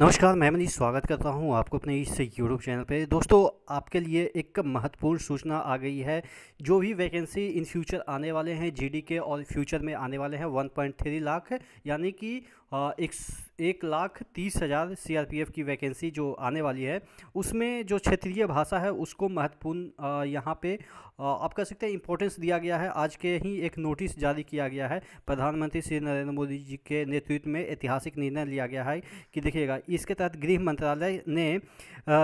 नमस्कार मैं मनीष स्वागत करता हूं आपको अपने इस यूट्यूब चैनल पे दोस्तों आपके लिए एक महत्वपूर्ण सूचना आ गई है जो भी वैकेंसी इन फ्यूचर आने वाले हैं जीडी के और फ्यूचर में आने वाले हैं 1.3 लाख यानी कि एक एक लाख तीस हज़ार सी की वैकेंसी जो आने वाली है उसमें जो क्षेत्रीय भाषा है उसको महत्वपूर्ण यहाँ पे आप कह सकते हैं इंपॉर्टेंस दिया गया है आज के ही एक नोटिस जारी किया गया है प्रधानमंत्री श्री नरेंद्र मोदी जी के नेतृत्व में ऐतिहासिक निर्णय लिया गया है कि देखिएगा इसके तहत गृह मंत्रालय ने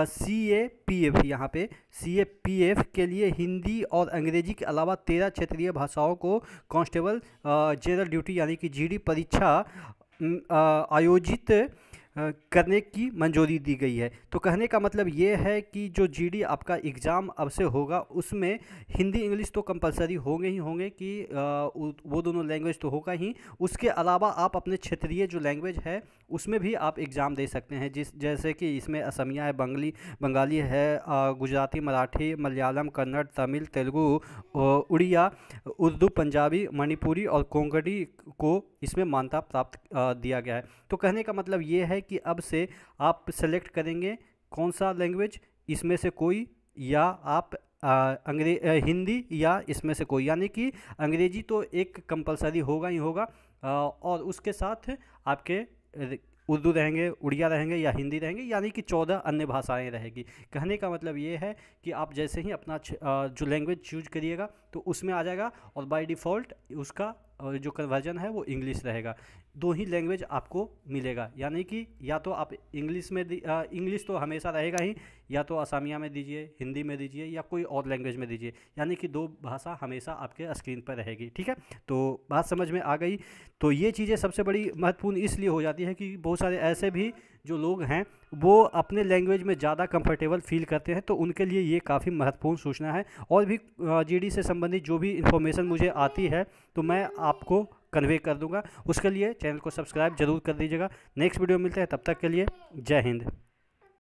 सी ए पी एफ यहाँ पे सी ए पी एफ के लिए हिंदी और अंग्रेजी के अलावा तेरह क्षेत्रीय भाषाओं को कॉन्स्टेबल जनरल ड्यूटी यानी कि जी परीक्षा आयोजित करने की मंजूरी दी गई है तो कहने का मतलब ये है कि जो जीडी आपका एग्ज़ाम अब से होगा उसमें हिंदी इंग्लिश तो कंपलसरी होंगे ही होंगे कि वो दोनों लैंग्वेज तो होगा ही उसके अलावा आप अपने क्षेत्रीय जो लैंग्वेज है उसमें भी आप एग्ज़ाम दे सकते हैं जिस जैसे कि इसमें असमिया है बंगली बंगाली है गुजराती मराठी मलयालम कन्नड़ तमिल तेलुगू उड़िया उर्दू पंजाबी मणिपुरी और कोंकणी को इसमें मान्यता प्राप्त दिया गया है तो कहने का मतलब ये है कि अब से आप सेलेक्ट करेंगे कौन सा लैंग्वेज इसमें से कोई या आप अंग्रे हिंदी या इसमें से कोई यानी कि अंग्रेजी तो एक कंपलसरी होगा ही होगा आ, और उसके साथ आपके उर्दू रहेंगे उड़िया रहेंगे या हिंदी रहेंगे यानी कि चौदह अन्य भाषाएं रहेगी कहने का मतलब ये है कि आप जैसे ही अपना जो लैंग्वेज चूज करिएगा तो उसमें आ जाएगा और बाय डिफ़ॉल्ट उसका जो कन्वर्जन है वो इंग्लिश रहेगा दो ही लैंग्वेज आपको मिलेगा यानी कि या तो आप इंग्लिश में इंग्लिश तो हमेशा रहेगा ही या तो असामिया में दीजिए हिंदी में दीजिए या कोई और लैंग्वेज में दीजिए यानी कि दो भाषा हमेशा आपके स्क्रीन पर रहेगी ठीक है तो बात समझ में आ गई तो ये चीज़ें सबसे बड़ी महत्वपूर्ण इसलिए हो जाती है कि बहुत सारे ऐसे भी जो लोग हैं वो अपने लैंग्वेज में ज़्यादा कंफर्टेबल फील करते हैं तो उनके लिए ये काफ़ी महत्वपूर्ण सूचना है और भी जीडी से संबंधित जो भी इन्फॉर्मेशन मुझे आती है तो मैं आपको कन्वे कर दूंगा उसके लिए चैनल को सब्सक्राइब जरूर कर दीजिएगा नेक्स्ट वीडियो मिलते हैं तब तक के लिए जय हिंद